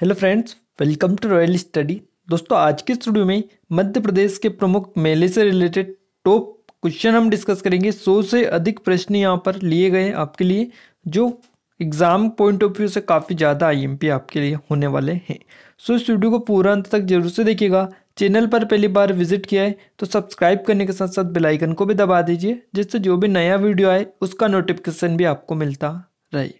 hello friends welcome to royal study दोस्तों आज के स्टूडियो में मध्य प्रदेश के प्रमुख मेले से रिलेटेड टॉप क्वेश्चन हम डिस्कस करेंगे सौ से अधिक प्रश्न यहाँ पर लिए गए आपके लिए जो एग्ज़ाम पॉइंट ऑफ व्यू से काफ़ी ज़्यादा आई आपके लिए होने वाले हैं सो इस वीडियो को पूरा अंत तक जरूर से देखिएगा चैनल पर पहली बार विजिट किया है तो सब्सक्राइब करने के साथ साथ बेलाइकन को भी दबा दीजिए जिससे जो भी नया वीडियो आए उसका नोटिफिकेशन भी आपको मिलता रहे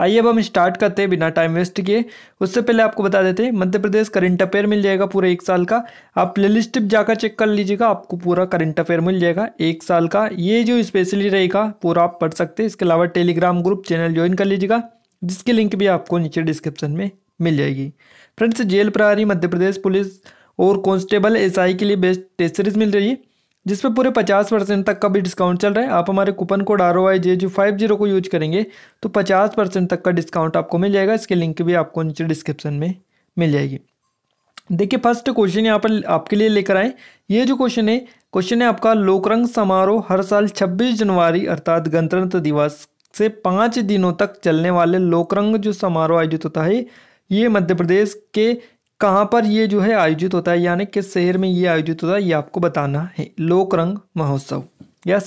आइए अब हम स्टार्ट करते हैं बिना टाइम वेस्ट किए उससे पहले आपको बता देते हैं मध्य प्रदेश करंट अफेयर मिल जाएगा पूरा एक साल का आप प्ले लिस्ट जाकर चेक कर लीजिएगा आपको पूरा करंट अफेयर मिल जाएगा एक साल का ये जो स्पेशली रहेगा पूरा आप पढ़ सकते हैं इसके अलावा टेलीग्राम ग्रुप चैनल ज्वाइन कर लीजिएगा जिसकी लिंक भी आपको नीचे डिस्क्रिप्शन में मिल जाएगी फ्रेंड्स जेल प्रहारी मध्य प्रदेश पुलिस और कॉन्स्टेबल एस के लिए बेस्ट टेस्ट सीरीज मिल रही है जिस पर पूरे 50 परसेंट तक का भी डिस्काउंट चल रहा है आप हमारे coupon code R O I J जो फाइव जीरो को यूज करेंगे तो 50 परसेंट तक का डिस्काउंट आपको मिल जाएगा इसके लिंक भी आपको नीचे डिस्क्रिप्शन में मिल जाएगी देखिए फर्स्ट क्वेश्चन यहाँ पर आपके लिए लेकर आए ये जो क्वेश्चन है क्वेश्चन है आपका लोकरंग समारोह हर साल छब्बीस जनवरी अर्थात गणतंत्र दिवस से पाँच दिनों तक चलने वाले लोकरंग जो समारोह आयोजित होता है ये मध्य प्रदेश के कहाँ पर ये जो है आयोजित होता है यानी किस शहर में ये आयोजित होता है ये आपको बताना है लोक रंग महोत्सव या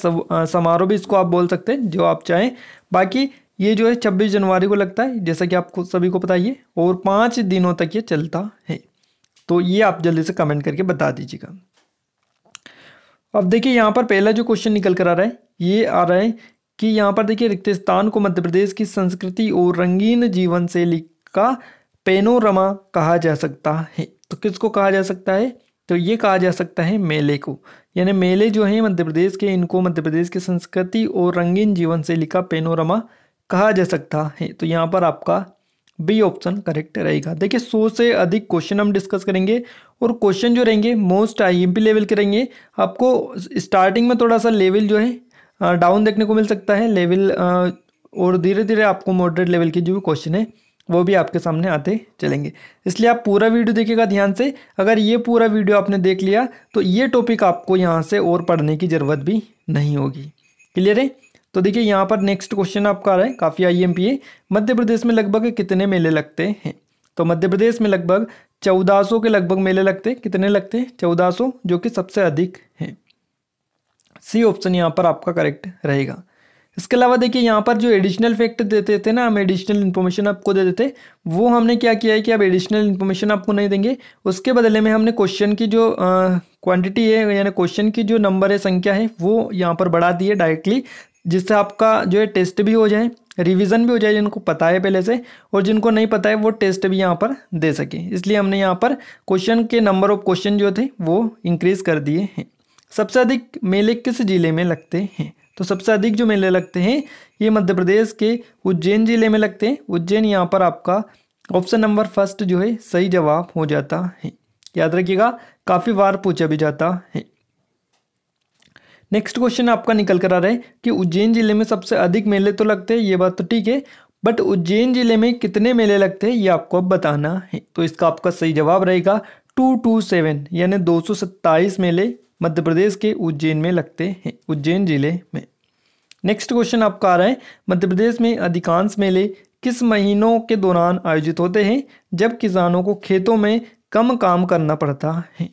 समारोह भी इसको आप बोल सकते हैं जो आप चाहें बाकी ये जो है छब्बीस जनवरी को लगता है जैसा कि आपको सभी को पता ही है और पाँच दिनों तक ये चलता है तो ये आप जल्दी से कमेंट करके बता दीजिएगा अब देखिए यहाँ पर पहला जो क्वेश्चन निकल कर आ रहा है ये आ रहा है कि यहाँ पर देखिए रिक्तिस्तान को मध्य प्रदेश की संस्कृति और रंगीन जीवन शैली का पेनोरमा कहा जा सकता है तो किसको कहा जा सकता है तो ये कहा जा सकता है मेले को यानी मेले जो हैं मध्य प्रदेश के इनको मध्य प्रदेश की संस्कृति और रंगीन जीवन से लिखा पेनोरमा कहा जा सकता है तो यहाँ पर आपका बी ऑप्शन करेक्ट रहेगा देखिए सौ से अधिक क्वेश्चन हम डिस्कस करेंगे और क्वेश्चन जो रहेंगे मोस्ट आईएमपी लेवल के रहेंगे आपको स्टार्टिंग में थोड़ा सा लेवल जो है डाउन देखने को मिल सकता है लेवल और धीरे धीरे आपको मॉडरेट लेवल के जो भी क्वेश्चन है वो भी आपके सामने आते चलेंगे इसलिए आप पूरा वीडियो देखिएगा ध्यान से अगर ये पूरा वीडियो आपने देख लिया तो ये टॉपिक आपको यहाँ से और पढ़ने की ज़रूरत भी नहीं होगी क्लियर है तो देखिए यहाँ पर नेक्स्ट क्वेश्चन आपका आ रहा है काफ़ी आई एम पी ए मध्य प्रदेश में लगभग कितने मेले लगते हैं तो मध्य प्रदेश में लगभग चौदह सौ के लगभग मेले लगते कितने लगते हैं चौदह सौ जो कि सबसे अधिक हैं सी ऑप्शन यहाँ पर आपका करेक्ट रहेगा इसके अलावा देखिए यहाँ पर जो एडिशनल फैक्ट देते थे ना हम एडिशनल इन्फॉर्मेशन आपको दे देते वो हमने क्या किया है कि आप एडिशनल इन्फॉर्मेशन आपको नहीं देंगे उसके बदले में हमने क्वेश्चन की जो क्वांटिटी है यानी क्वेश्चन की जो नंबर है संख्या है वो यहाँ पर बढ़ा दी है डायरेक्टली जिससे आपका जो है टेस्ट भी हो जाए रिविज़न भी हो जाए जिनको पता है पहले से और जिनको नहीं पता है वो टेस्ट भी यहाँ पर दे सके इसलिए हमने यहाँ पर क्वेश्चन के नंबर ऑफ क्वेश्चन जो थे वो इंक्रीज़ कर दिए हैं सबसे अधिक मेले किस ज़िले में लगते हैं तो सबसे अधिक जो मेले लगते हैं ये मध्य प्रदेश के उज्जैन ज़िले में लगते हैं उज्जैन यहाँ पर आपका ऑप्शन नंबर फर्स्ट जो है सही जवाब हो जाता है याद रखिएगा काफ़ी बार पूछा भी जाता है नेक्स्ट क्वेश्चन आपका निकल कर आ रहा है कि उज्जैन ज़िले में सबसे अधिक मेले तो लगते हैं ये बात तो ठीक है बट उज्जैन ज़िले में कितने मेले लगते हैं ये आपको अब बताना है तो इसका आपका सही जवाब रहेगा टू टू सेवन यानी दो सौ सत्ताईस मेले मध्य प्रदेश के उज्जैन में लगते हैं उज्जैन जिले में नेक्स्ट क्वेश्चन आपका आ रहा है मध्य प्रदेश में अधिकांश मेले किस महीनों के दौरान आयोजित होते हैं जब किसानों को खेतों में कम काम करना पड़ता है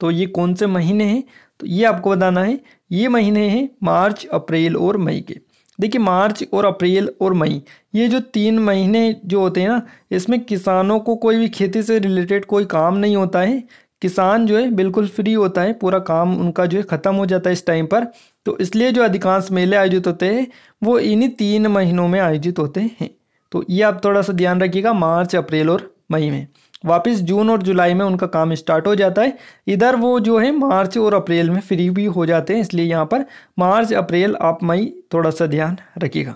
तो ये कौन से महीने हैं तो ये आपको बताना है ये महीने हैं मार्च अप्रैल और मई के देखिए मार्च और अप्रैल और मई ये जो तीन महीने जो होते हैं ना इसमें किसानों को कोई भी खेती से रिलेटेड कोई काम नहीं होता है किसान जो है बिल्कुल फ्री होता है पूरा काम उनका जो है ख़त्म हो जाता है इस टाइम पर तो इसलिए जो अधिकांश मेले आयोजित होते हैं वो इन्हीं तीन महीनों में आयोजित होते हैं तो ये आप थोड़ा सा ध्यान रखिएगा मार्च अप्रैल और मई में वापस जून और जुलाई में उनका काम स्टार्ट हो जाता है इधर वो जो है मार्च और अप्रैल में फ्री भी हो जाते हैं इसलिए यहाँ पर मार्च अप्रैल आप मई थोड़ा सा ध्यान रखिएगा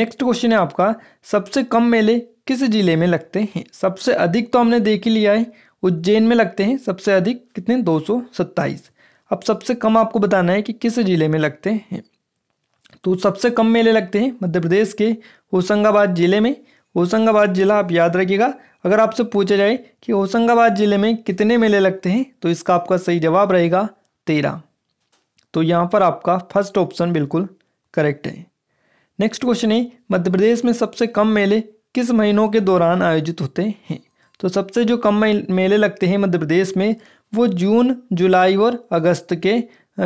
नेक्स्ट क्वेश्चन है आपका सबसे कम मेले किस ज़िले में लगते हैं सबसे अधिक तो हमने देख ही लिया है उज्जैन में लगते हैं सबसे अधिक कितने दो अब सबसे कम आपको बताना है कि किस ज़िले में लगते हैं तो सबसे कम मेले लगते हैं मध्य प्रदेश के होशंगाबाद ज़िले में होशंगाबाद ज़िला आप याद रखिएगा अगर आपसे पूछा जाए कि होशंगाबाद ज़िले में कितने मेले लगते हैं तो इसका आपका सही जवाब रहेगा तेरह तो यहाँ पर आपका फर्स्ट ऑप्शन बिल्कुल करेक्ट है नेक्स्ट क्वेश्चन है मध्य प्रदेश में सबसे कम मेले किस महीनों के दौरान आयोजित होते हैं तो सबसे जो कम मेले लगते हैं मध्य प्रदेश में वो जून जुलाई और अगस्त के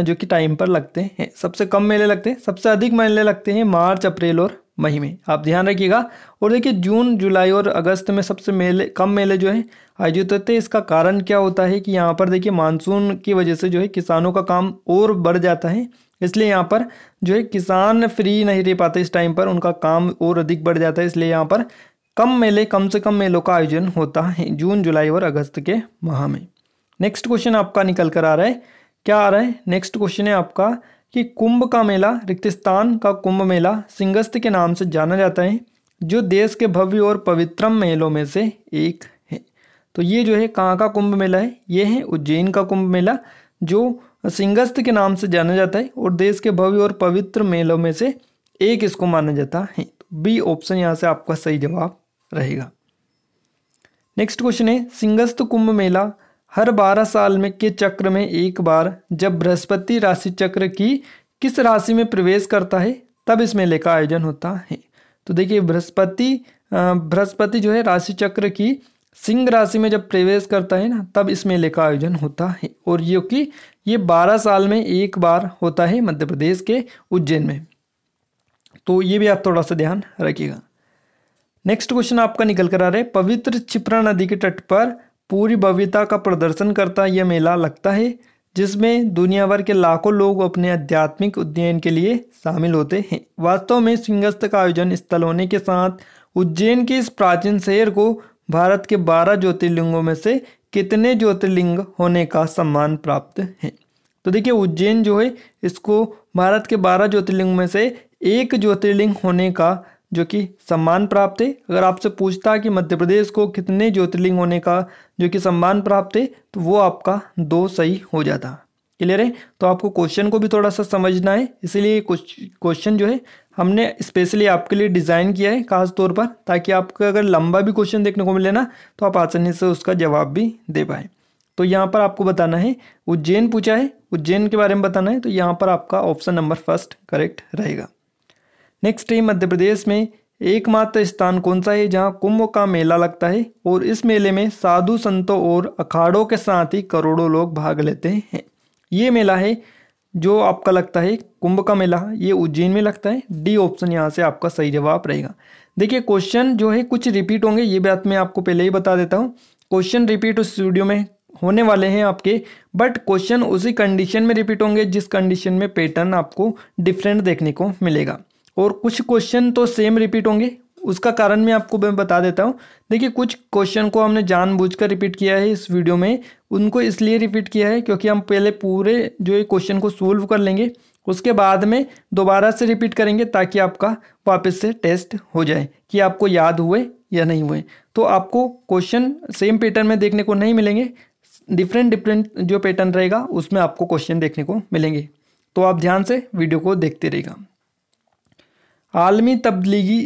जो कि टाइम पर लगते हैं सबसे कम मेले लगते हैं सबसे अधिक मेले लगते हैं मार्च अप्रैल और मई में आप ध्यान रखिएगा और देखिए जून जुलाई और अगस्त में सबसे मेले कम मेले जो है आयोजित होते हैं इसका कारण क्या होता है कि यहाँ पर देखिए मानसून की वजह से जो है किसानों का काम और बढ़ जाता है इसलिए यहाँ पर जो है किसान फ्री नहीं रह पाते इस टाइम पर उनका काम और अधिक बढ़ जाता है इसलिए यहाँ पर कम मेले कम से कम मेलों का आयोजन होता है जून जुलाई और अगस्त के माह में नेक्स्ट क्वेश्चन आपका निकल कर आ रहा है क्या आ रहा है नेक्स्ट क्वेश्चन है आपका कि कुंभ का मेला रिक्तिस्तान का कुंभ मेला सिंगस्त के नाम से जाना जाता है जो देश के भव्य और पवित्रम मेलों में से एक है तो ये जो है कहाँ का कुंभ मेला है ये है उज्जैन का कुंभ मेला जो सिंगस्त के नाम से जाना जाता है और देश के भव्य और पवित्र मेलों में से एक इसको माना जाता है बी तो ऑप्शन यहाँ से आपका सही जवाब रहेगा नेक्स्ट क्वेश्चन है सिंहस्थ कुंभ मेला हर बारह साल में के चक्र में एक बार जब बृहस्पति राशि चक्र की किस राशि में प्रवेश करता है तब इस मेले का आयोजन होता है तो देखिए बृहस्पति बृहस्पति जो है राशि चक्र की सिंह राशि में जब प्रवेश करता है ना तब इस मेले का आयोजन होता है और ये कि ये बारह साल में एक बार होता है मध्य प्रदेश के उज्जैन में तो ये भी आप थोड़ा सा ध्यान रखिएगा नेक्स्ट क्वेश्चन आपका निकल कर आ रहा है पवित्र छिप्रा नदी के तट पर पूरी भव्यता का प्रदर्शन करता यह मेला लगता है जिसमें दुनिया भर के लाखों लोग अपने आध्यात्मिक उद्यन के लिए शामिल होते हैं वास्तव में सिंहस्थ का आयोजन स्थल होने के साथ उज्जैन के इस प्राचीन शहर को भारत के बारह ज्योतिर्लिंगों में से कितने ज्योतिर्लिंग होने का सम्मान प्राप्त है तो देखिए उज्जैन जो है इसको भारत के बारह ज्योतिर्लिंग में से एक ज्योतिर्लिंग होने का जो कि सम्मान प्राप्त है अगर आपसे पूछता कि मध्य प्रदेश को कितने ज्योतिर्लिंग होने का जो कि सम्मान प्राप्त है तो वो आपका दो सही हो जाता क्लियर है तो आपको क्वेश्चन को भी थोड़ा सा समझना है इसीलिए क्वेश्चन जो है हमने स्पेशली आपके लिए डिज़ाइन किया है खास तौर पर ताकि आपका अगर लंबा भी क्वेश्चन देखने को मिले ना तो आप आसानी से उसका जवाब भी दे पाए तो यहाँ पर आपको बताना है उज्जैन पूछा है उज्जैन के बारे में बताना है तो यहाँ पर आपका ऑप्शन नंबर फर्स्ट करेक्ट रहेगा नेक्स्ट है मध्य प्रदेश में एकमात्र स्थान कौन सा है जहाँ कुंभ का मेला लगता है और इस मेले में साधु संतों और अखाड़ों के साथ ही करोड़ों लोग भाग लेते हैं ये मेला है जो आपका लगता है कुंभ का मेला ये उज्जैन में लगता है डी ऑप्शन यहाँ से आपका सही जवाब रहेगा देखिए क्वेश्चन जो है कुछ रिपीट होंगे ये बात मैं आपको पहले ही बता देता हूँ क्वेश्चन रिपीट उस स्टूडियो में होने वाले हैं आपके बट क्वेश्चन उसी कंडीशन में रिपीट होंगे जिस कंडीशन में पैटर्न आपको डिफरेंट देखने को मिलेगा और कुछ क्वेश्चन तो सेम रिपीट होंगे उसका कारण मैं आपको मैं बता देता हूँ देखिए कुछ क्वेश्चन को हमने जानबूझकर रिपीट किया है इस वीडियो में उनको इसलिए रिपीट किया है क्योंकि हम पहले पूरे जो ये क्वेश्चन को सोल्व कर लेंगे उसके बाद में दोबारा से रिपीट करेंगे ताकि आपका वापस से टेस्ट हो जाए कि आपको याद हुए या नहीं हुए तो आपको क्वेश्चन सेम पैटर्न में देखने को नहीं मिलेंगे डिफरेंट डिफरेंट जो पैटर्न रहेगा उसमें आपको क्वेश्चन देखने को मिलेंगे तो आप ध्यान से वीडियो को देखते रहेगा आलमी तबलीगी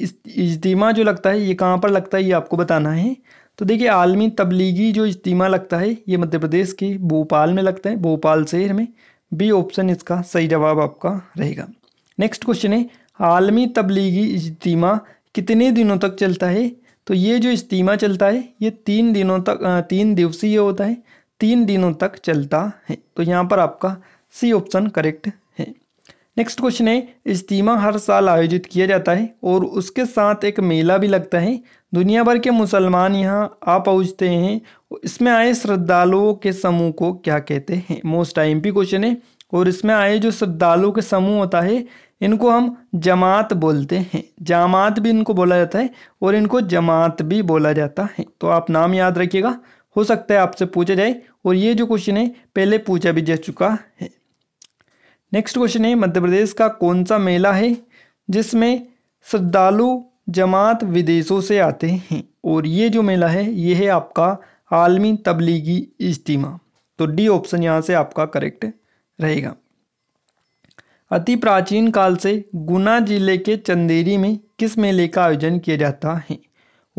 इज्तिमा जो लगता है ये कहाँ पर लगता है ये आपको बताना है तो देखिए आलमी तबलीगी जो इज्तिमा लगता है ये मध्य प्रदेश के भोपाल में लगता है भोपाल शहर में बी ऑप्शन इसका सही जवाब आपका रहेगा नेक्स्ट क्वेश्चन है आलमी तबलीगी इज्तिमा कितने दिनों तक चलता है तो ये जो इज्तिमा चलता है ये तीन दिनों तक तीन दिवसीय होता है तीन दिनों तक चलता है तो यहाँ पर आपका सी ऑप्शन करेक्ट है नेक्स्ट क्वेश्चन है इज्तिमा हर साल आयोजित किया जाता है और उसके साथ एक मेला भी लगता है दुनिया भर के मुसलमान यहाँ आ पहुँचते हैं इसमें आए श्रद्धालुओं के समूह को क्या कहते हैं मोस्ट टाइम भी क्वेश्चन है और इसमें आए जो श्रद्धालुओं के समूह होता है इनको हम जमात बोलते हैं जमात भी इनको बोला जाता है और इनको जमात भी बोला जाता है तो आप नाम याद रखिएगा हो सकता है आपसे पूछा जाए और ये जो क्वेश्चन है पहले पूछा भी जा चुका है नेक्स्ट क्वेश्चन है मध्य प्रदेश का कौन सा मेला है जिसमें श्रद्धालु जमात विदेशों से आते हैं और ये जो मेला है ये है आपका आलमी तबलीगी इज्तिमा तो डी ऑप्शन यहाँ से आपका करेक्ट रहेगा अति प्राचीन काल से गुना जिले के चंदेरी में किस मेले का आयोजन किया जाता है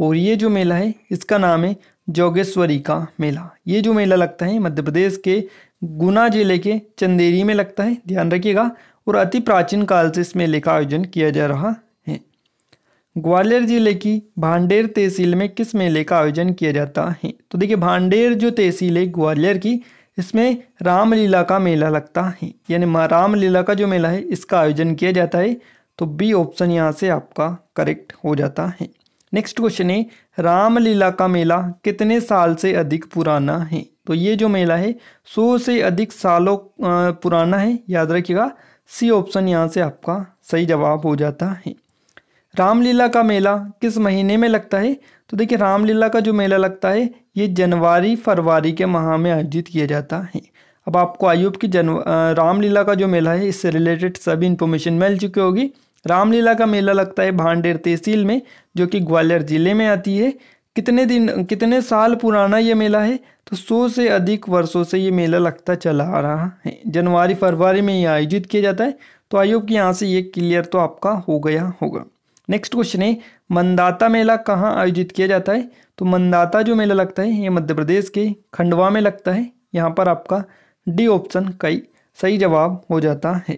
और ये जो मेला है इसका नाम है जोगेश्वरी का मेला ये जो मेला लगता है मध्य प्रदेश के गुना जिले के चंदेरी में लगता है ध्यान रखिएगा और अति प्राचीन काल से इस मेले का आयोजन किया जा रहा है ग्वालियर जिले की भांडेर तहसील में किस मेले का आयोजन किया जाता है तो देखिए भांडेर जो तहसील है ग्वालियर की इसमें रामलीला का मेला लगता है यानी रामलीला का जो मेला है इसका आयोजन किया जाता है तो बी ऑप्शन यहाँ से आपका करेक्ट हो जाता है नेक्स्ट क्वेश्चन है रामलीला का मेला कितने साल से अधिक पुराना है तो ये जो मेला है सौ से अधिक सालों पुराना है याद रखिएगा सी ऑप्शन यहाँ से आपका सही जवाब हो जाता है रामलीला का मेला किस महीने में लगता है तो देखिए रामलीला का जो मेला लगता है ये जनवरी फरवरी के माह में आयोजित किया जाता है अब आपको आयुब की जन रामलीला का जो मेला है इससे रिलेटेड सभी इन्फॉर्मेशन मिल चुकी होगी रामलीला का मेला लगता है भांडेर तहसील में जो कि ग्वालियर ज़िले में आती है कितने दिन कितने साल पुराना ये मेला है तो सौ से अधिक वर्षों से ये मेला लगता चला आ रहा है जनवरी फरवरी में ये आयोजित किया जाता है तो आयोग के यहाँ से ये क्लियर तो आपका हो गया होगा नेक्स्ट क्वेश्चन है मंदाता मेला कहाँ आयोजित किया जाता है तो मंदाता जो मेला लगता है ये मध्य प्रदेश के खंडवा में लगता है यहाँ पर आपका डी ऑप्शन कई सही जवाब हो जाता है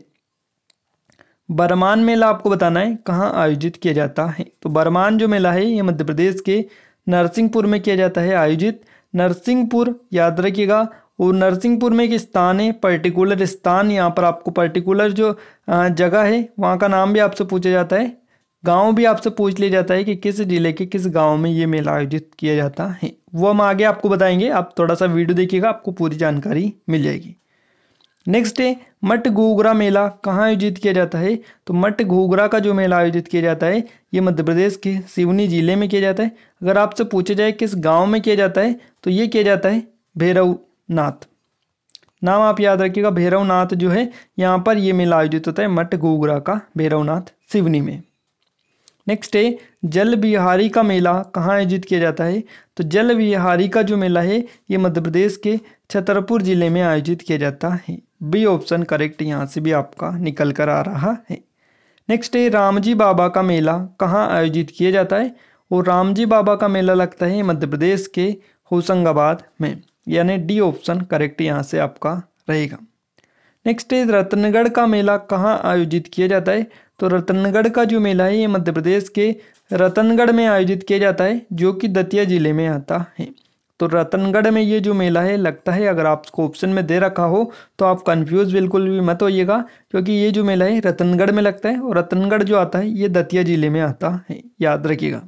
बरमान मेला आपको बताना है कहाँ आयोजित किया जाता है तो बरमान जो मेला है ये मध्य प्रदेश के नरसिंहपुर में किया जाता है आयोजित नरसिंहपुर याद रखिएगा और नरसिंहपुर में एक स्थान है पर्टिकुलर स्थान यहाँ पर आपको पर्टिकुलर जो जगह है वहाँ का नाम भी आपसे पूछा जाता है गांव भी आपसे पूछ लिया जाता है कि किस जिले के किस गांव में ये मेला आयोजित किया जाता है वो हम आगे आपको बताएंगे आप थोड़ा सा वीडियो देखिएगा आपको पूरी जानकारी मिल जाएगी नेक्स्ट है मट घोगरा मेला कहाँ आयोजित किया जाता है तो मट घोगरा का जो मेला आयोजित किया जाता है ये मध्य प्रदेश के सिवनी जिले में किया जाता है अगर आपसे पूछा जाए किस गांव में किया जाता है तो ये किया जाता है भैरवनाथ नाम आप याद रखिएगा भैरवनाथ जो है यहाँ पर ये मेला आयोजित होता है मट घोगरा का भैरवनाथ सिवनी में नेक्स्ट है जल बिहारी का मेला कहाँ आयोजित किया जाता है तो जल बिहारी का जो मेला है ये मध्य प्रदेश के छतरपुर जिले में आयोजित किया जाता है बी ऑप्शन करेक्ट यहाँ से भी आपका निकल कर आ रहा है नेक्स्ट है रामजी बाबा का मेला कहाँ आयोजित किया जाता है और रामजी बाबा का मेला लगता है मध्य प्रदेश के होशंगाबाद में यानी डी ऑप्शन करेक्ट यहाँ से आपका रहेगा नेक्स्ट है रतनगढ़ का मेला कहाँ आयोजित किया जाता है तो रतनगढ़ का जो मेला है ये मध्य प्रदेश के रतनगढ़ में आयोजित किया जाता है जो कि दतिया जिले में आता है तो रतनगढ़ में ये जो मेला है लगता है अगर आपको ऑप्शन में दे रखा हो तो आप कंफ्यूज बिल्कुल भी मत होइएगा क्योंकि ये जो मेला है रतनगढ़ में लगता है और रतनगढ़ जो आता है ये दतिया ज़िले में आता है याद रखिएगा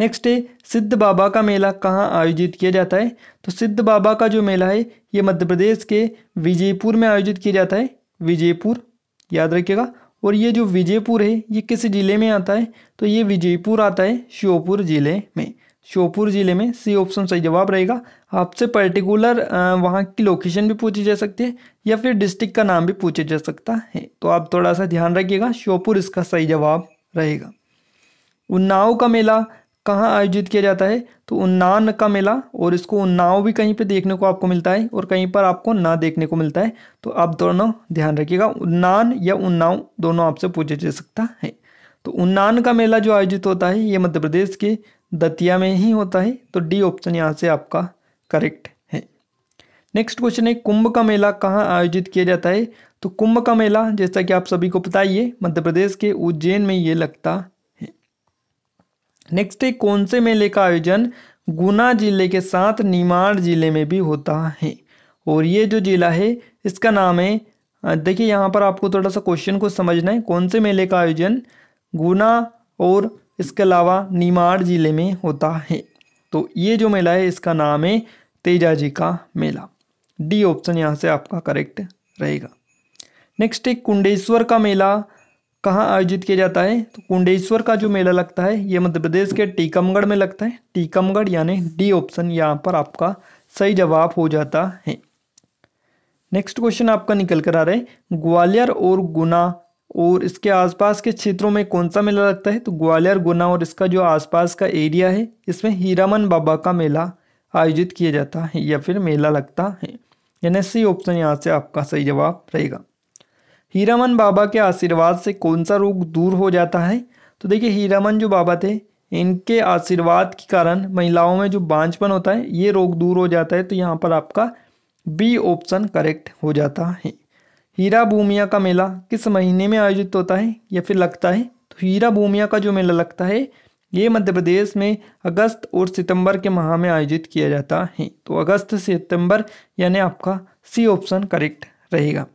नेक्स्ट है सिद्ध बाबा का मेला कहाँ आयोजित किया जाता है तो सिद्ध बाबा का जो मेला है ये मध्य प्रदेश के विजयपुर में आयोजित किया जाता है विजयपुर याद रखिएगा और ये जो विजयपुर है ये किस ज़िले में आता है तो ये विजयपुर आता है श्योपुर ज़िले में श्योपुर ज़िले में सी ऑप्शन सही जवाब रहेगा आपसे पर्टिकुलर वहाँ की लोकेशन भी पूछी जा सकती है या फिर डिस्ट्रिक्ट का नाम भी पूछा जा सकता है तो आप थोड़ा सा ध्यान रखिएगा श्योपुर इसका सही जवाब रहेगा उन्नाव का मेला कहाँ आयोजित किया जाता है तो उन्नान का मेला और इसको उन्नाव भी कहीं पर देखने को आपको मिलता है और कहीं पर आपको ना देखने को मिलता है तो आप दोनों ध्यान रखिएगा उन्नान या उन्नाव दोनों आपसे पूछा जा सकता है तो उन्नान का मेला जो आयोजित होता है ये मध्य प्रदेश के दतिया में ही होता है तो डी ऑप्शन यहाँ से आपका करेक्ट है नेक्स्ट क्वेश्चन है कुंभ का मेला कहाँ आयोजित किया जाता है तो कुंभ का मेला जैसा कि आप सभी को पता ही है मध्य प्रदेश के उज्जैन में ये लगता है नेक्स्ट है कौन से मेले का आयोजन गुना जिले के साथ निमाड़ जिले में भी होता है और ये जो जिला है इसका नाम है देखिए यहाँ पर आपको थोड़ा सा क्वेश्चन को समझना है कौन से मेले का आयोजन गुना और इसके अलावा नीमाड़ ज़िले में होता है तो ये जो मेला है इसका नाम है तेजा जी का मेला डी ऑप्शन यहाँ से आपका करेक्ट रहेगा नेक्स्ट है कुंडेश्वर का मेला कहाँ आयोजित किया जाता है तो कुंडेश्वर का जो मेला लगता है ये मध्य प्रदेश के टीकमगढ़ में लगता है टीकमगढ़ यानी डी ऑप्शन यहाँ पर आपका सही जवाब हो जाता है नेक्स्ट क्वेश्चन आपका निकल कर आ रहा है ग्वालियर और गुना और इसके आसपास के क्षेत्रों में कौन सा मेला लगता है तो ग्वालियर गुना और इसका जो आसपास का एरिया है इसमें हीरामन बाबा का मेला आयोजित किया जाता है या फिर मेला लगता है यानी सी ऑप्शन यहाँ से आपका सही जवाब रहेगा हीरामन बाबा के आशीर्वाद से कौन सा रोग दूर हो जाता है तो देखिए हीरामन जो बाबा थे इनके आशीर्वाद के कारण महिलाओं में जो बांझपन होता है ये रोग दूर हो जाता है तो यहाँ पर आपका बी ऑप्शन करेक्ट हो जाता है हीरा भूमिया का मेला किस महीने में आयोजित होता है या फिर लगता है तो हीरा भूमिया का जो मेला लगता है ये मध्य प्रदेश में अगस्त और सितंबर के माह में आयोजित किया जाता है तो अगस्त सितंबर यानी आपका सी ऑप्शन करेक्ट रहेगा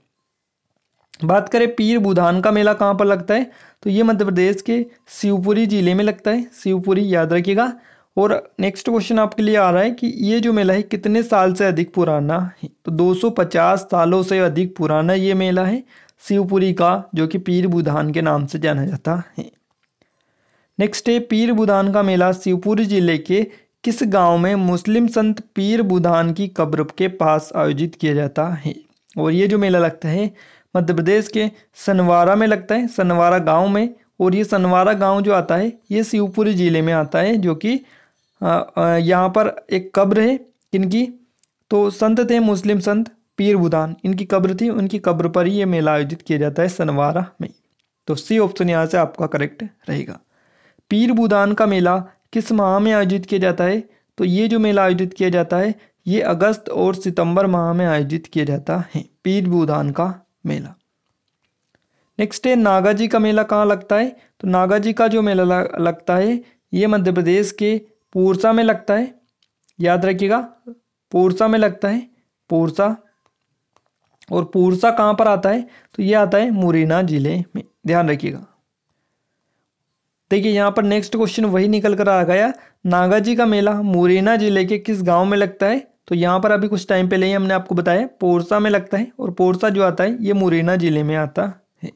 बात करें पीर बुधान का मेला कहाँ पर लगता है तो ये मध्य प्रदेश के शिवपुरी जिले में लगता है शिवपुरी याद रखिएगा और नेक्स्ट क्वेश्चन आपके लिए आ रहा है कि ये जो मेला है कितने साल से अधिक पुराना है तो 250 सालों से अधिक पुराना ये मेला है शिवपुरी का जो कि पीर बुधान के नाम से जाना जाता है नेक्स्ट है पीर बुधान का मेला शिवपुरी जिले के किस गांव में मुस्लिम संत पीर बुधान की कब्र के पास आयोजित किया जाता है और ये जो मेला लगता है मध्य प्रदेश के सनवारा में लगता है सनवारा गाँव में और ये सनवारा गांव जो आता है ये शिवपुरी ज़िले में आता है जो कि हाँ, यहाँ पर एक कब्र है किनकी तो संत थे मुस्लिम संत पीर बुदान इनकी कब्र थी उनकी कब्र पर ही ये मेला आयोजित किया जाता है सनवारा में तो सी ऑप्शन यहाँ से आपका करेक्ट रहेगा पीर बुदान का मेला किस माह में आयोजित किया जाता है तो ये जो मेला आयोजित किया जाता है ये अगस्त और सितंबर माह में आयोजित किया जाता है पीर बुदान का मेला नेक्स्ट है नागाजी का मेला कहाँ लगता है तो नागाजी का जो मेला लगता है ये मध्य प्रदेश के पूर्सा में लगता है याद रखिएगा पूर्सा में लगता है पूर्सा और पूर्सा कहाँ पर आता है तो ये आता है मुरैना जिले में ध्यान रखिएगा देखिए यहाँ पर नेक्स्ट क्वेश्चन वही निकल कर आ गया नागाजी का मेला मुरैना जिले के किस गांव में लगता है तो यहाँ पर अभी कुछ टाइम पहले ही हमने आपको बताया पोरसा में लगता है और पोरसा जो आता है ये मुरैना जिले में आता है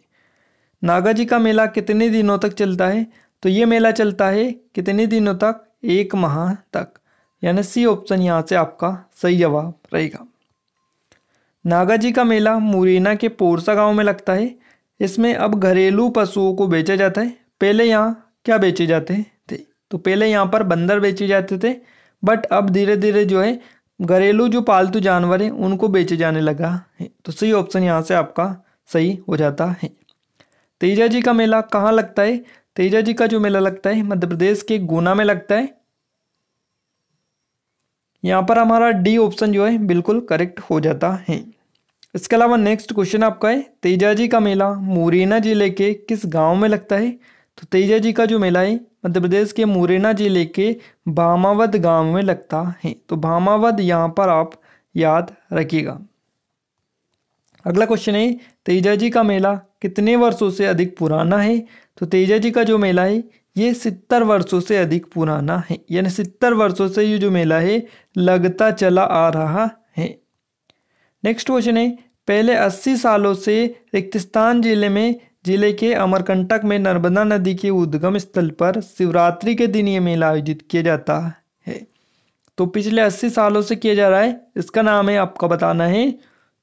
नागाजी का मेला कितने दिनों तक चलता है तो ये मेला चलता है कितने दिनों तक एक माह तक यानी सी ऑप्शन यहाँ से आपका सही जवाब रहेगा नागा जी का मेला मुरैना के पोरसा गांव में लगता है इसमें अब घरेलू पशुओं को बेचा जाता है पहले यहाँ क्या बेचे जाते थे तो पहले यहाँ पर बंदर बेचे जाते थे बट अब धीरे धीरे जो है घरेलू जो पालतू जानवर हैं उनको बेचे जाने लगा है तो सही ऑप्शन यहाँ से आपका सही हो जाता है तेजा जी का मेला कहाँ लगता है तेजा जी का जो मेला लगता है मध्य प्रदेश के गुना में लगता है यहाँ पर हमारा डी ऑप्शन जो है बिल्कुल करेक्ट हो जाता है इसके अलावा नेक्स्ट क्वेश्चन आपका है तेजा जी का मेला मुरैना जिले के किस गांव में लगता है तो तेजा जी का जो मेला है मध्य प्रदेश के मुरैना जिले के भामावद गांव में लगता है तो भामावद यहाँ पर आप याद रखिएगा अगला क्वेश्चन है तेजा जी का मेला कितने वर्षों से अधिक पुराना है तो तेजा जी का जो मेला है ये सितर वर्षों से अधिक पुराना है यानी सितर वर्षों से ये जो मेला है लगता चला आ रहा है नेक्स्ट क्वेश्चन है पहले 80 सालों से रिक्तिस्तान जिले में जिले के अमरकंटक में नर्मदा नदी के उद्गम स्थल पर शिवरात्रि के दिन ये मेला आयोजित किया जाता है तो पिछले 80 सालों से किया जा रहा है इसका नाम है आपका बताना है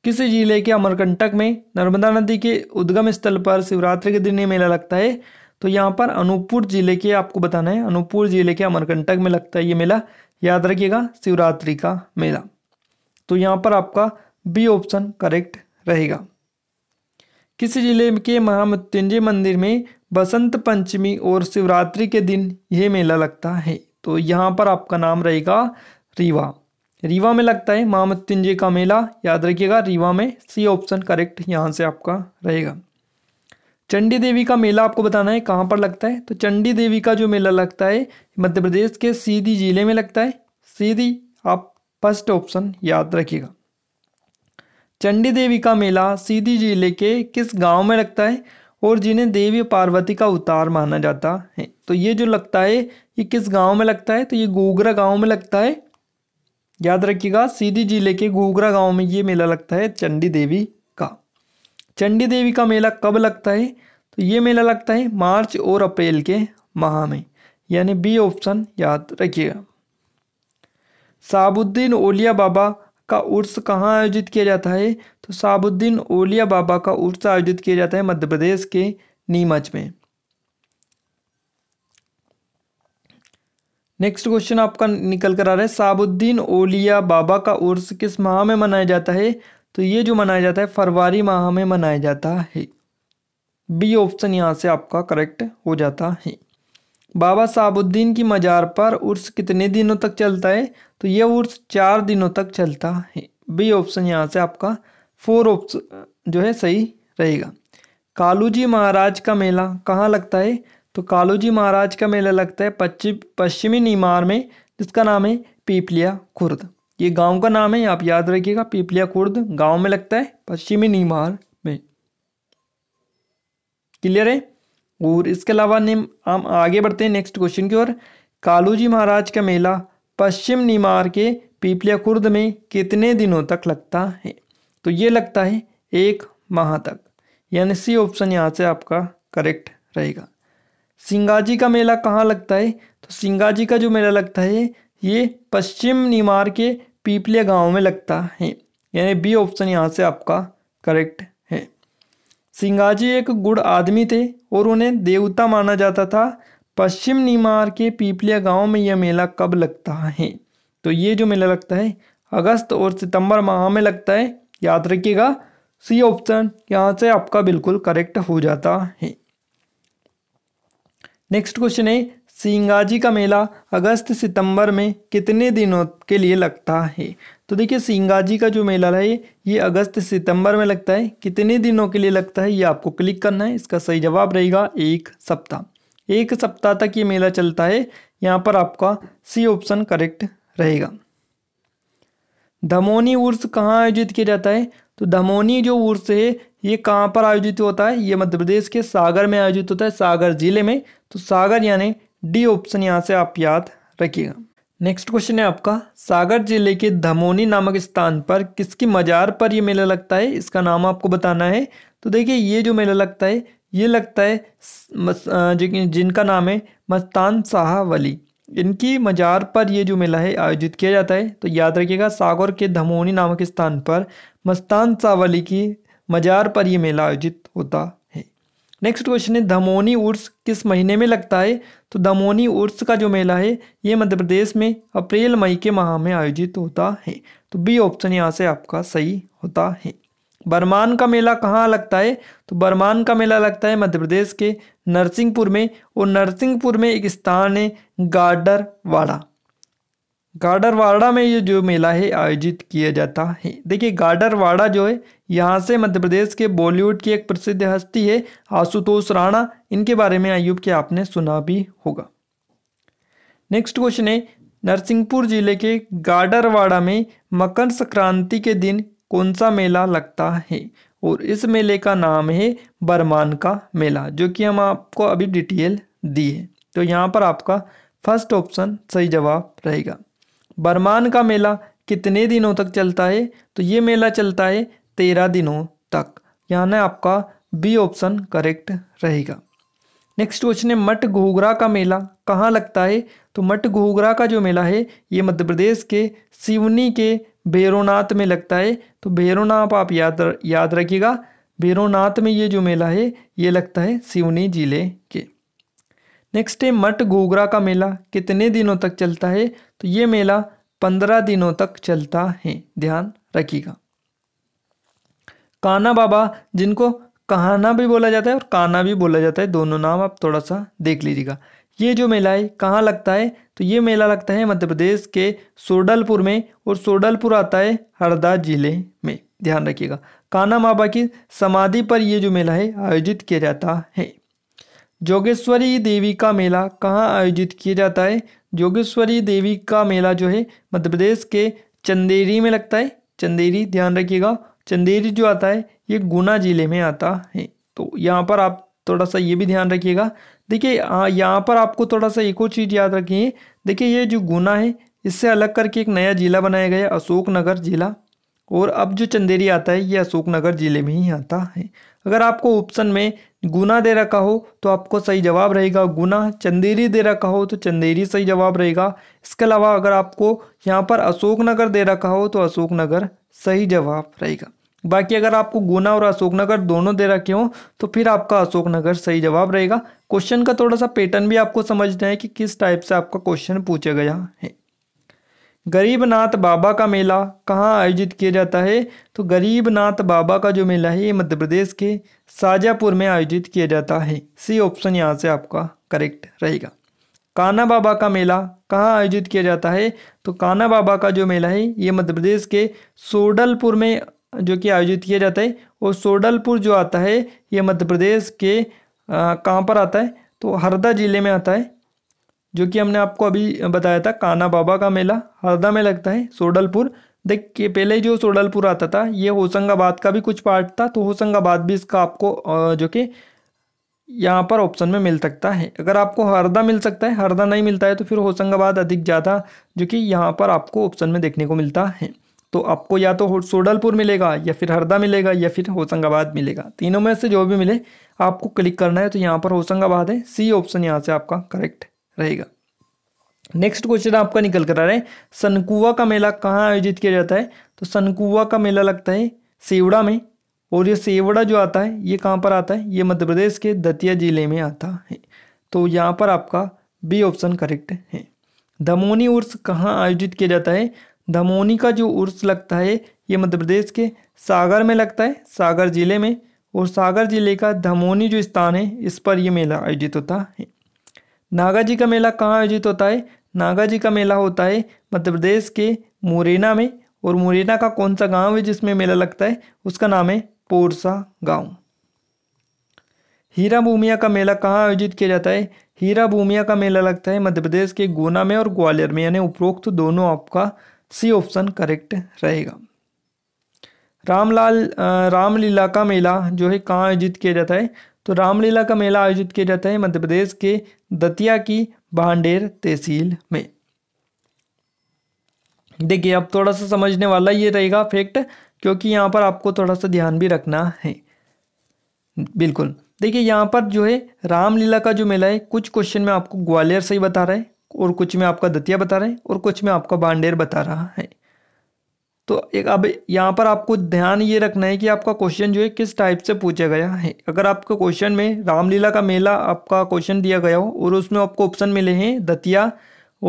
किस जिले के अमरकंटक में नर्मदा नदी के उद्गम स्थल पर शिवरात्रि के दिन ये मेला लगता है तो यहाँ पर अनूपपुर जिले के आपको बताना है अनूपपुर जिले के अमरकंटक में लगता है ये मेला याद रखिएगा शिवरात्रि का मेला तो यहाँ पर आपका बी ऑप्शन करेक्ट रहेगा किसी जिले के महामृत्युंजय मंदिर में बसंत पंचमी और शिवरात्रि के दिन यह मेला लगता है तो यहाँ पर आपका नाम रहेगा रीवा रीवा में लगता है महामृत्युंजय का मेला याद रखिएगा रीवा में सी ऑप्शन करेक्ट यहाँ से आपका रहेगा चंडी देवी का मेला आपको बताना है कहाँ पर लगता है तो चंडी देवी का जो मेला लगता है मध्य प्रदेश के सीधी जिले में लगता है सीधी आप फर्स्ट ऑप्शन याद रखिएगा चंडी देवी का मेला सीधी जिले के किस गांव में लगता है और जिन्हें देवी पार्वती का अवतार माना जाता है तो ये जो लगता है ये किस गांव में लगता है तो ये गोगरा गांव में लगता है याद रखिएगा सीधी जिले के घूगरा गांव में ये मेला लगता है चंडी देवी का चंडी देवी का मेला कब लगता है तो ये मेला लगता है मार्च और अप्रैल के माह में यानी बी ऑप्शन याद रखिएगा साबुद्दीन ओलिया बाबा का उर्स कहाँ आयोजित किया जाता है तो साबुद्दीन ओलिया बाबा का उर्स आयोजित किया जाता है मध्य प्रदेश के नीमच में नेक्स्ट क्वेश्चन आपका निकल कर आ रहा है साबुद्दीन ओलिया बाबा का उर्स किस माह में मनाया जाता है तो ये जो मनाया जाता है फरवरी माह में मनाया जाता है बी ऑप्शन यहाँ से आपका करेक्ट हो जाता है बाबा साबुद्दीन की मज़ार पर उर्स कितने दिनों तक चलता है तो यह उर्स चार दिनों तक चलता है बी ऑप्शन यहाँ से आपका फोर ऑप्शन जो है सही रहेगा कालू जी महाराज का मेला कहाँ लगता है तो कालोजी महाराज का मेला लगता है पश्चिम पश्चिमी नीमार में जिसका नाम है पीपलिया खुर्द ये गांव का नाम है आप याद रखिएगा पीपलिया खुर्द गांव में लगता है पश्चिमी नीमार में क्लियर है और इसके अलावा निम हम आगे बढ़ते हैं नेक्स्ट क्वेश्चन की ओर जी महाराज का मेला पश्चिम नीमार के पीपलिया खुर्द में कितने दिनों तक लगता है तो ये लगता है एक माह तक यानी सी ऑप्शन यहाँ से आपका करेक्ट रहेगा सिंगाजी का मेला कहाँ लगता है तो सिंगाजी का जो मेला लगता है ये पश्चिम निमार के पीपले गांव में लगता है यानी बी ऑप्शन यहाँ से आपका करेक्ट है सिंगाजी एक गुड़ आदमी थे और उन्हें देवता माना जाता था पश्चिम निमार के पीपलिया गांव में यह मेला कब लगता है तो ये जो मेला लगता है अगस्त और सितंबर माह में लगता है याद रखिएगा सी ऑप्शन यहाँ से आपका बिल्कुल करेक्ट हो जाता है नेक्स्ट क्वेश्चन है सिंगाजी का मेला अगस्त सितंबर में कितने दिनों के लिए लगता है तो देखिए सिंगाजी का जो मेला है ये अगस्त सितंबर में लगता है कितने दिनों के लिए लगता है ये आपको क्लिक करना है इसका सही जवाब रहेगा एक सप्ताह एक सप्ताह तक ये मेला चलता है यहाँ पर आपका सी ऑप्शन करेक्ट रहेगा धमोनी उर्स कहाँ आयोजित किया जाता है तो धमोनी जो उर्स है ये कहाँ पर आयोजित होता है ये मध्य प्रदेश के सागर में आयोजित होता है सागर जिले में तो सागर यानी डी ऑप्शन यहाँ से आप याद रखिएगा नेक्स्ट क्वेश्चन है आपका सागर जिले के धमोनी नामक स्थान पर किसकी मजार पर यह मेला लगता है इसका नाम आपको बताना है तो देखिए ये जो मेला लगता है ये लगता है जिनका नाम है मस्तान शाह वली इनकी मजार पर ये जो मेला है आयोजित किया जाता है तो याद रखिएगा सागर के धमोनी नामक स्थान पर मस्तान सावली की मजार पर यह मेला आयोजित होता है नेक्स्ट क्वेश्चन है दमोनी उर्स किस महीने में लगता है तो दमोनी उर्स का जो मेला है ये मध्य प्रदेश में अप्रैल मई के माह में आयोजित होता है तो बी ऑप्शन यहाँ से आपका सही होता है बरमान का मेला कहाँ लगता है तो बरमान का मेला लगता है मध्य प्रदेश के नरसिंहपुर में और नरसिंहपुर में एक स्थान है गार्डरवाड़ा वाड़ा गाडरवाड़ा में ये जो मेला है आयोजित किया जाता है देखिए गाडरवाड़ा जो है यहाँ से मध्य प्रदेश के बॉलीवुड की एक प्रसिद्ध हस्ती है आशुतोष राणा इनके बारे में आयुब के आपने सुना भी होगा नेक्स्ट क्वेश्चन है नरसिंहपुर जिले के गाडरवाड़ा में मकर संक्रांति के दिन कौन सा मेला लगता है और इस मेले का नाम है बरमान का मेला जो कि हम आपको अभी डिटेल दी है तो यहाँ पर आपका फर्स्ट ऑप्शन सही जवाब रहेगा बरमान का मेला कितने दिनों तक चलता है तो ये मेला चलता है तेरह दिनों तक यानी आपका बी ऑप्शन करेक्ट रहेगा नेक्स्ट क्वेश्चन है मठ घोघरा का मेला कहाँ लगता है तो मट घोघरा का जो मेला है ये मध्य प्रदेश के सिवनी के भैरोनाथ में लगता है तो भैरोनाथ आप याद याद रखिएगा भैरोनाथ में ये जो मेला है ये लगता है सिवनी जिले के नेक्स्ट है मठ गोगरा का मेला कितने दिनों तक चलता है तो ये मेला पंद्रह दिनों तक चलता है ध्यान रखिएगा काना बाबा जिनको कहाना भी बोला जाता है और काना भी बोला जाता है दोनों नाम आप थोड़ा सा देख लीजिएगा ये जो मेला है कहाँ लगता है तो ये मेला लगता है मध्य प्रदेश के सोडलपुर में और सोडलपुर आता है हरदा जिले में ध्यान रखिएगा काना बाबा की समाधि पर ये जो मेला है आयोजित किया जाता है जोगेश्वरी देवी का मेला कहाँ आयोजित किया जाता है जोगेश्वरी देवी का मेला जो है मध्य प्रदेश के चंदेरी में लगता है चंदेरी ध्यान रखिएगा चंदेरी जो आता है ये गुना जिले में आता है तो यहाँ पर आप थोड़ा सा ये भी ध्यान रखिएगा देखिए यहाँ पर आपको थोड़ा सा एक और चीज़ याद रखिए देखिए ये जो गुना है इससे अलग करके एक नया जिला बनाया गया अशोकनगर जिला और अब जो चंदेरी आता है ये अशोकनगर जिले में ही आता है अगर आपको ऑप्शन में गुना दे रखा हो तो आपको सही जवाब रहेगा गुना चंदेरी दे रखा हो तो चंदेरी सही जवाब रहेगा इसके अलावा अगर आपको यहाँ पर अशोकनगर दे रखा हो तो अशोकनगर सही जवाब रहेगा बाकी अगर आपको गुना और अशोकनगर दोनों दे रखे हों तो फिर आपका अशोकनगर सही जवाब रहेगा क्वेश्चन का थोड़ा सा पैटर्न भी आपको समझना है कि किस टाइप से आपका क्वेश्चन पूछा गया है गरीबनाथ बाबा का मेला कहाँ आयोजित किया जाता है तो गरीबनाथ बाबा का जो मेला है ये मध्य प्रदेश के शाजापुर में आयोजित किया जाता है सी ऑप्शन यहाँ से आपका करेक्ट रहेगा काना बाबा का मेला कहाँ आयोजित किया जाता है तो काना बाबा का जो मेला है ये मध्य प्रदेश के सोडलपुर में जो कि आयोजित किया जाता है और सोडलपुर जो आता है ये मध्य प्रदेश के कहाँ पर आता है तो हरदा जिले में आता है जो कि हमने आपको अभी बताया था काना बाबा का मेला हरदा में लगता है सोडलपुर के पहले जो सोडलपुर आता था ये होशंगाबाद का भी कुछ पार्ट था तो होशंगाबाद भी इसका आपको जो कि यहाँ पर ऑप्शन में मिल सकता है अगर आपको हरदा मिल सकता है हरदा नहीं मिलता है तो फिर होशंगाबाद अधिक ज़्यादा जो कि यहाँ पर आपको ऑप्शन में देखने को मिलता है तो आपको या तो सोडलपुर मिलेगा या फिर हरदा मिलेगा या फिर होशंगाबाद मिलेगा तीनों में से जो भी मिले आपको क्लिक करना है तो यहाँ पर होशंगाबाद है सी ऑप्शन यहाँ से आपका करेक्ट है रहेगा नेक्स्ट क्वेश्चन आपका निकल कर आ रहा है सनकुआ का मेला कहाँ आयोजित किया जाता है तो सनकुआ का मेला लगता है सेवड़ा में और ये सेवड़ा जो आता है ये कहाँ पर आता है ये मध्य प्रदेश के दतिया जिले में आता है तो यहाँ पर आपका बी ऑप्शन करेक्ट है धमोनी उर्स कहाँ आयोजित किया जाता है धमोनी का जो उर्स लगता है ये मध्य प्रदेश के सागर में लगता है सागर जिले में और सागर जिले का धमोनी जो स्थान है इस पर यह मेला आयोजित होता है नागा जी का मेला कहाँ आयोजित होता है नागा जी का मेला होता है मध्य प्रदेश के मुरैना में और मुरैना का कौन सा गांव है जिसमें मेला लगता है उसका नाम है पोरसा गांव हीरा भूमिया का मेला कहाँ आयोजित किया जाता है हीरा भूमिया का मेला लगता है मध्य प्रदेश के गुना में और ग्वालियर में यानी उपरोक्त दोनों आपका सी ऑप्शन करेक्ट रहेगा रामलाल रामलीला का मेला जो है कहाँ आयोजित किया जाता है तो रामलीला का मेला आयोजित किया जाता है मध्य प्रदेश के दतिया की भांडेर तहसील में देखिए अब थोड़ा सा समझने वाला ये रहेगा फैक्ट क्योंकि यहाँ पर आपको थोड़ा सा ध्यान भी रखना है बिल्कुल देखिए यहाँ पर जो है रामलीला का जो मेला है कुछ क्वेश्चन में आपको ग्वालियर से ही बता रहा है और कुछ में आपका दतिया बता रहा है और कुछ में आपका बांडेर बता रहा है तो एक अब यहाँ पर आपको ध्यान ये रखना है कि आपका क्वेश्चन जो है किस टाइप से पूछा गया है अगर आपके क्वेश्चन में रामलीला का मेला आपका क्वेश्चन दिया गया हो और उसमें आपको ऑप्शन मिले हैं दतिया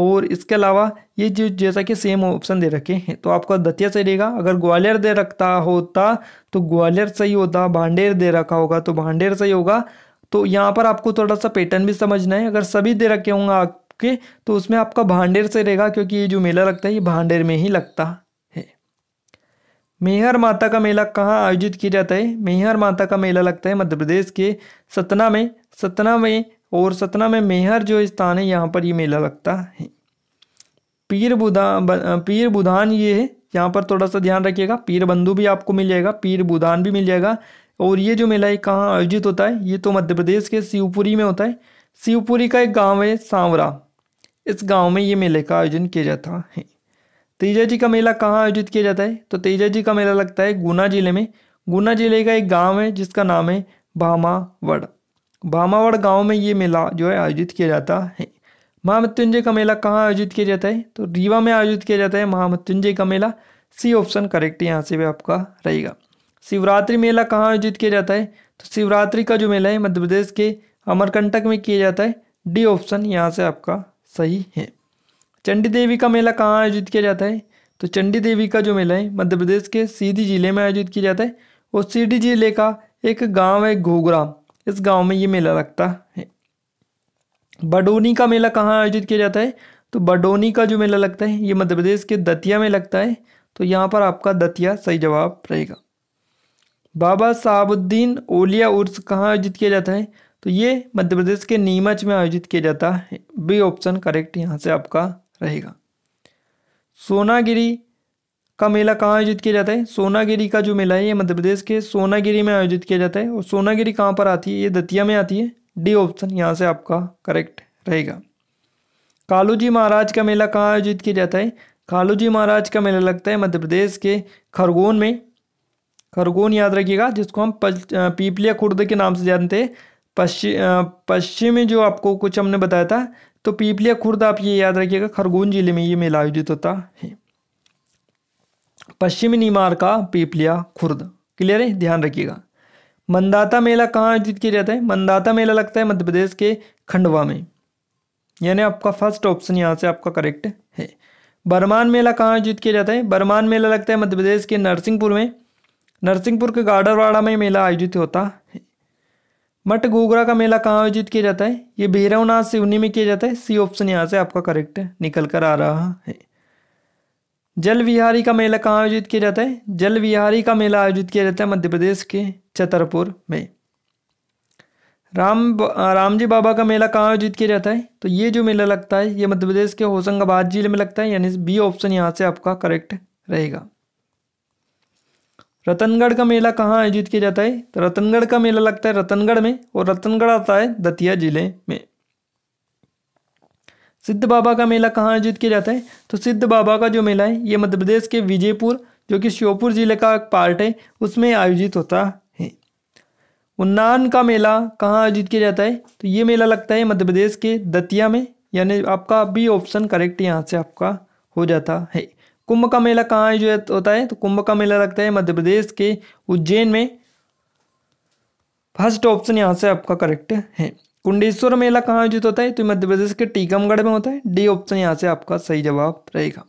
और इसके अलावा ये जो जैसा कि सेम ऑप्शन दे रखे हैं तो आपका दतिया सही रहेगा अगर ग्वालियर दे रखता होता तो ग्वालियर सही होता भांडेर दे रखा होगा तो भांडेर सही होगा तो यहाँ पर आपको थोड़ा सा पैटर्न भी समझना है अगर सभी दे रखे होंगे आपके तो उसमें आपका भांडेर सही रहेगा क्योंकि ये जो मेला लगता है ये भांडेर में ही लगता मेहर माता का मेला कहाँ आयोजित किया जाता है मेहर माता का मेला लगता है मध्य प्रदेश के सतना में सतना में और सतना में मेहर जो स्थान है यहाँ पर ये मेला लगता है पीर बुधा पीर बुधान ये है यहाँ पर थोड़ा सा ध्यान रखिएगा पीर बंधु भी आपको मिल जाएगा पीर बुधान भी मिल जाएगा और ये जो मेला है कहाँ आयोजित होता है ये तो मध्य प्रदेश के शिवपुरी में होता है शिवपुरी का एक गाँव है सांवरा इस गाँव में ये मेले का आयोजन किया जाता है तेजा जी का मेला कहाँ आयोजित किया जाता है तो तेजा जी का मेला लगता है गुना जिले में गुना जिले का एक गाँव है जिसका नाम है भामावड़ भामावड़ गाँव में ये मेला जो है आयोजित किया जाता है महामृत्युंजय का मेला कहाँ आयोजित किया जाता है तो रीवा में आयोजित किया जाता है महामृत्युंजय का मेला सी ऑप्शन करेक्ट यहाँ से भी आपका रहेगा शिवरात्रि मेला कहाँ आयोजित किया जाता है तो शिवरात्रि का जो मेला है मध्य प्रदेश के अमरकंटक में किया जाता है डी ऑप्शन यहाँ से आपका सही है चंडी देवी का मेला कहाँ आयोजित किया जाता है तो चंडी देवी का जो मेला है मध्य प्रदेश के सीधी जिले में आयोजित किया जाता है और सीधी जिले का एक गांव है घोगरा इस गांव में ये मेला लगता है बडोनी का मेला कहाँ आयोजित किया जाता है तो बडोनी का जो मेला लगता है ये मध्य प्रदेश के दतिया में लगता है तो यहाँ पर आपका दतिया सही जवाब रहेगा बाबा साहबुद्दीन ओलिया उर्स कहाँ आयोजित किया जाता है तो ये मध्य प्रदेश के नीमच में आयोजित किया जाता है बी ऑप्शन करेक्ट यहाँ से आपका रहेगा सोनागिरी का मेला कहाँ आयोजित किया जाता है सोनागिरी का जो मेला है ये मध्य प्रदेश के सोनागिरी में आयोजित किया जाता है और सोनागिरी कहाँ पर आती है ये दतिया में आती है डी ऑप्शन यहाँ से आपका करेक्ट रहेगा कालू जी महाराज का मेला कहाँ आयोजित किया जाता है कालू जी महाराज का मेला लगता है मध्य प्रदेश के खरगोन में खरगोन याद रखिएगा जिसको हम पीपलिया खुर्द के नाम से जानते हैं पश्चिम पश्चिम में जो आपको कुछ हमने बताया था तो पीपलिया खुर्द आप ये याद रखिएगा खरगोन जिले में ये मेला आयोजित होता है पश्चिमी नीमार का पीपलिया खुर्द क्लियर है ध्यान रखिएगा मंदाता मेला कहाँ आयोजित किया जाता है मंदाता मेला लगता है मध्य प्रदेश के खंडवा में यानी आपका फर्स्ट ऑप्शन यहाँ से आपका करेक्ट है बरमान मेला कहाँ आयोजित किया जाता है बरमान मेला लगता है मध्य प्रदेश के नरसिंहपुर में नरसिंहपुर के गाडरवाड़ा में मेला आयोजित होता है मट गोगरा का मेला कहाँ आयोजित किया जाता है ये भैरवनाथ सिवनी में किया जाता है सी ऑप्शन यहाँ से आपका करेक्ट निकल कर आ रहा है जल विहारी का मेला कहाँ आयोजित किया जाता है जल विहारी का मेला आयोजित किया जाता है मध्य प्रदेश के छतरपुर में राम रामजी बाबा का मेला कहाँ आयोजित किया जाता है तो ये जो मेला लगता है ये मध्य प्रदेश के होशंगाबाद जिले में लगता है यानी बी ऑप्शन यहाँ से आपका करेक्ट रहेगा रतनगढ़ का मेला कहाँ आयोजित किया जाता है तो रतनगढ़ का मेला लगता है रतनगढ़ में और रतनगढ़ आता है दतिया जिले में सिद्ध बाबा का मेला कहाँ आयोजित किया जाता है तो सिद्ध बाबा का जो मेला है ये मध्य प्रदेश के विजयपुर जो कि श्योपुर जिले का एक पार्ट है उसमें आयोजित होता है उन्नान का मेला कहाँ आयोजित किया जाता है तो ये मेला लगता है मध्य प्रदेश के दतिया में यानी आपका बी ऑप्शन करेक्ट यहाँ से आपका हो जाता है कुंभ का मेला कहाँ आयोजित तो होता है तो कुंभ का मेला लगता है मध्य प्रदेश के उज्जैन में फर्स्ट ऑप्शन यहाँ से आपका करेक्ट है कुंडेश्वर मेला कहाँ आयोजित होता है तो मध्य प्रदेश के टीकमगढ़ में होता है डी ऑप्शन यहाँ से आपका सही जवाब रहेगा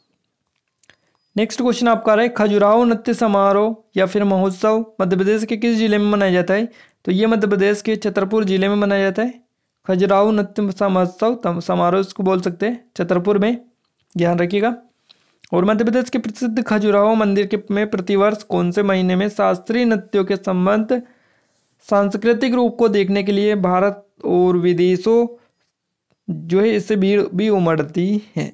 नेक्स्ट क्वेश्चन आपका रहा है खजुराहो नृत्य समारोह या फिर महोत्सव मध्य प्रदेश के किस जिले में मनाया जाता है तो ये मध्य प्रदेश के छतरपुर जिले में मनाया जाता है खजुराहो नृत्य महोत्सव समारोह इसको बोल सकते हैं छतरपुर में ध्यान रखिएगा और मध्य प्रदेश के प्रसिद्ध खजुराहो मंदिर के में प्रतिवर्ष कौन से महीने में शास्त्रीय नृत्यों के संबंध सांस्कृतिक रूप को देखने के लिए भारत और विदेशों जो है इससे भीड़ भी उमड़ती है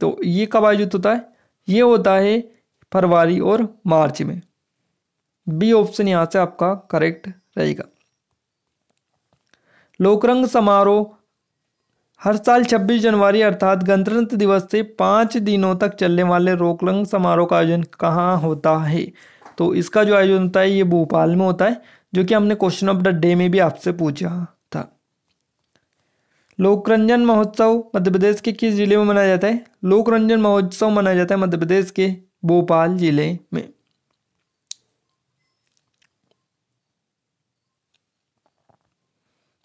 तो ये कब आयोजित होता है ये होता है फरवरी और मार्च में बी ऑप्शन यहाँ से आपका करेक्ट रहेगा लोकरंग समारोह हर साल 26 जनवरी अर्थात गणतंत्र दिवस से पाँच दिनों तक चलने वाले रोकलंग समारोह का आयोजन कहाँ होता है तो इसका जो आयोजन होता है ये भोपाल में होता है जो कि हमने क्वेश्चन ऑफ द डे में भी आपसे पूछा था लोकरंजन महोत्सव मध्य प्रदेश के किस जिले में मनाया जाता है लोकरंजन महोत्सव मनाया जाता है मध्य प्रदेश के भोपाल जिले में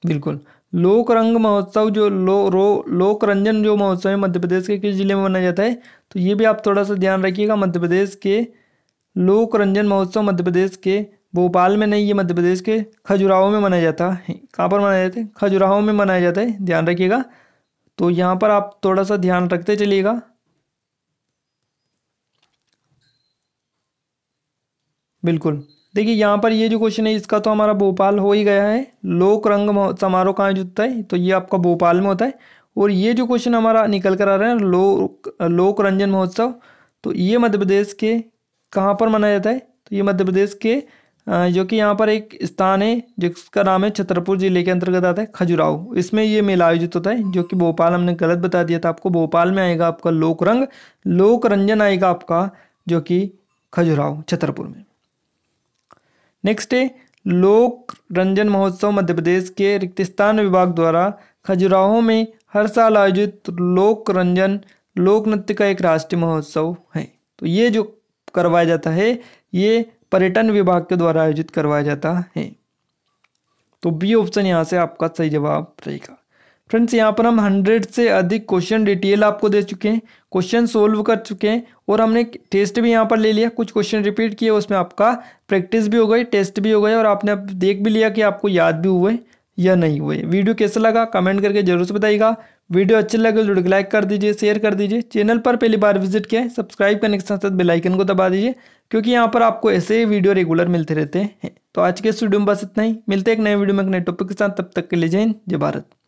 बिल्कुल लोक रंग महोत्सव जो लो रो लोक रंजन जो महोत्सव है मध्य प्रदेश के किस जिले में मनाया जाता है तो ये भी आप थोड़ा सा ध्यान रखिएगा मध्य प्रदेश के लोक रंजन महोत्सव मध्य प्रदेश के भोपाल में नहीं ये मध्य प्रदेश के खजुराहो में मनाया जाता है कहाँ पर मनाया जाता है खजुराहो में मनाया जाता है ध्यान रखिएगा तो यहाँ पर आप थोड़ा सा ध्यान रखते चलिएगा बिल्कुल देखिए यहाँ पर ये जो क्वेश्चन है इसका तो हमारा भोपाल हो ही गया है लोक रंग समारोह कहाँ आयोजित होता है तो ये आपका भोपाल में होता है और ये जो क्वेश्चन हमारा निकल कर आ रहा है लोक लोक रंजन महोत्सव तो ये मध्य प्रदेश के कहाँ पर मनाया जाता है तो ये मध्य प्रदेश के जो कि यहाँ पर एक स्थान है जिसका नाम है छतरपुर जिले के अंतर्गत आता है खजुराहो इसमें ये मेला आयोजित होता है जो कि भोपाल हमने गलत बता दिया था आपको भोपाल में आएगा आपका लोक रंग लोक रंजन आएगा आपका जो कि खजुराहो छतरपुर में नेक्स्ट है लोक रंजन महोत्सव मध्य प्रदेश के रिक्तिस्तान विभाग द्वारा खजुराहो में हर साल आयोजित लोक रंजन लोक नृत्य का एक राष्ट्रीय महोत्सव है तो ये जो करवाया जाता है ये पर्यटन विभाग के द्वारा आयोजित करवाया जाता है तो बी ऑप्शन यहाँ से आपका सही जवाब रहेगा फ्रेंड्स यहाँ पर हम हंड्रेड से अधिक क्वेश्चन डिटेल आपको दे चुके हैं क्वेश्चन सोल्व कर चुके हैं और हमने टेस्ट भी यहाँ पर ले लिया कुछ क्वेश्चन रिपीट किए उसमें आपका प्रैक्टिस भी हो गई टेस्ट भी हो गए और आपने अब देख भी लिया कि आपको याद भी हुए या नहीं हुए वीडियो कैसा लगा कमेंट करके जरूर से बताइएगा वीडियो अच्छे लगे तो लाइक कर दीजिए शेयर कर दीजिए चैनल पर पहली बार विजिट किया सब्सक्राइब करने के साथ साथ बेलाइकन को दबा दीजिए क्योंकि यहाँ पर आपको ऐसे ही वीडियो रेगुलर मिलते रहते हैं तो आज के स्टूडियो में बस इतना ही मिलते हैं एक नए वीडियो में एक नए टॉपिक के साथ तब तक के लिए जय हिंद जय भारत